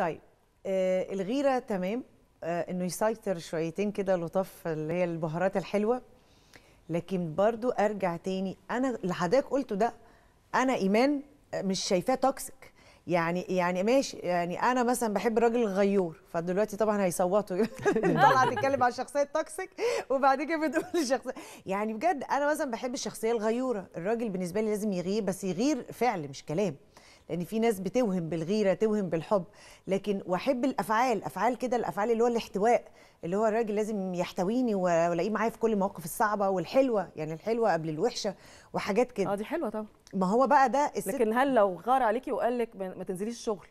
طيب آه الغيره تمام آه انه يسيطر شويتين كده لطف اللي هي البهارات الحلوه لكن برضو ارجع تاني انا اللي حضرتك قلته ده انا ايمان آه، مش شايفاه توكسيك يعني يعني ماشي يعني انا مثلا بحب الراجل الغيور فدلوقتي طبعا هيصوتوا طلع تتكلم على الشخصيه التوكسيك وبعد كده بتقول الشخصيه يعني بجد انا مثلا بحب الشخصيه الغيوره الراجل بالنسبه لي لازم يغير بس يغير فعل مش كلام لان في ناس بتوهم بالغيره توهم بالحب لكن واحب الافعال افعال كده الافعال اللي هو الاحتواء اللي هو الراجل لازم يحتويني والاقيه معايا في كل المواقف الصعبه والحلوه يعني الحلوه قبل الوحشه وحاجات كده اه دي حلوه طبعا ما هو بقى ده الست لكن هل لو غار عليكي وقال لك ما تنزليش الشغل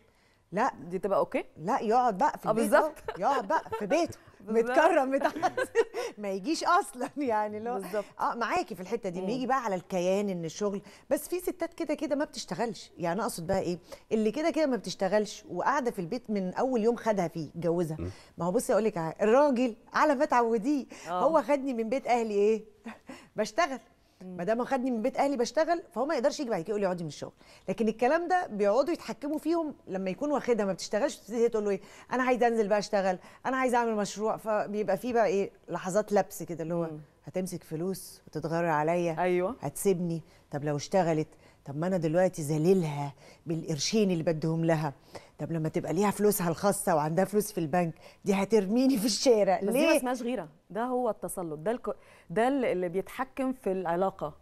لا دي تبقى اوكي لا يقعد بقى في آه، البيت بالظبط يقعد بقى في بيته متكرم متعسل ما يجيش اصلا يعني لو بالظبط اه معاكي في الحته دي بيجي بقى على الكيان ان الشغل بس في ستات كده كده ما بتشتغلش يعني اقصد بقى ايه اللي كده كده ما بتشتغلش وقاعده في البيت من اول يوم خدها فيه اتجوزها ما هو بصي اقول لك الراجل على ما تعوديه آه. هو خدني من بيت اهلي ايه بشتغل ما دام خدني من بيت اهلي بشتغل فهو ما يقدرش يجي بعد كده يقول لي اقعدي من الشغل لكن الكلام ده بيقعدوا يتحكموا فيهم لما يكون واخدها ما بتشتغلش تبتدي تقول له ايه انا عايز انزل بقى اشتغل انا عايز اعمل مشروع فبيبقى فيه بقى ايه لحظات لبس كده اللي هو هتمسك فلوس وتتغري عليا ايوه هتسيبني طب لو اشتغلت طب ما انا دلوقتي ذليلها بالقرشين اللي بديهم لها طب لما تبقى ليها فلوسها الخاصه وعندها فلوس في البنك دي هترميني في الشارع ليه بس ما اسمهاش غيره ده هو التسلط ده الك... ده اللي بيتحكم في العلاقه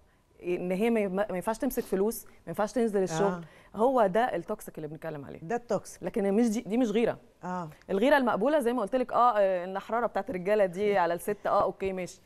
ان هي ما ينفعش تمسك فلوس ما ينفعش تنزل الشغل آه. هو ده التوكسيك اللي بنتكلم عليه ده التوكسيك لكن مش دي, دي مش غيره اه الغيره المقبوله زي ما قلت لك اه النحراره بتاعت الرجاله دي على الست اه اوكي ماشي